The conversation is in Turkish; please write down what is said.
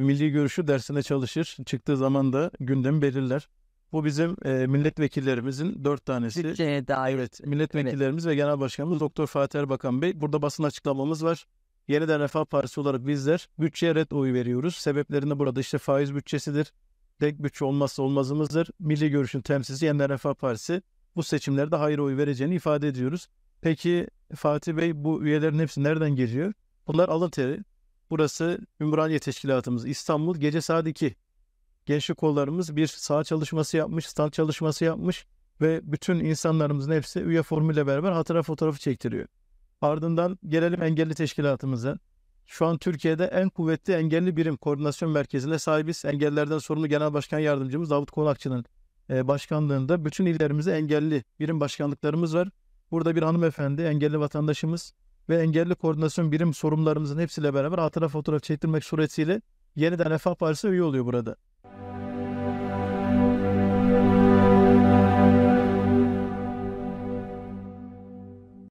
milli görüşü dersine çalışır. Çıktığı zaman da gündemi belirler. Bu bizim e, milletvekillerimizin dört tanesi. Türkiye'ye dair. Evet, milletvekillerimiz evet. ve Genel Başkanımız Doktor Fatih Erbakan Bey. Burada basın açıklamamız var. Yeniden Refah Partisi olarak bizler bütçeye red oyu veriyoruz. Sebeplerinde burada işte faiz bütçesidir. Tek bütçe olmazsa olmazımızdır. Milli görüşün temsilcisi Yeniden Refah Partisi bu seçimlerde hayır oyu vereceğini ifade ediyoruz. Peki Fatih Bey bu üyelerin hepsi nereden geliyor? Bunlar alın teri. Burası Ümraniye Teşkilatımız İstanbul. Gece saat 2. Gençlik kollarımız bir sağ çalışması yapmış, stand çalışması yapmış ve bütün insanlarımızın hepsi üye formuyla beraber hatıra fotoğrafı çektiriyor. Ardından gelelim engelli teşkilatımıza. Şu an Türkiye'de en kuvvetli engelli birim koordinasyon merkezine sahibiz. Engellilerden sorumlu Genel Başkan Yardımcımız Davut Konakçı'nın e, başkanlığında bütün illerimizde engelli birim başkanlıklarımız var. Burada bir hanımefendi, engelli vatandaşımız ve engelli koordinasyon birim sorumlularımızın hepsiyle beraber hatıra fotoğraf çektirmek suretiyle yeniden Refah Partisi üye oluyor burada.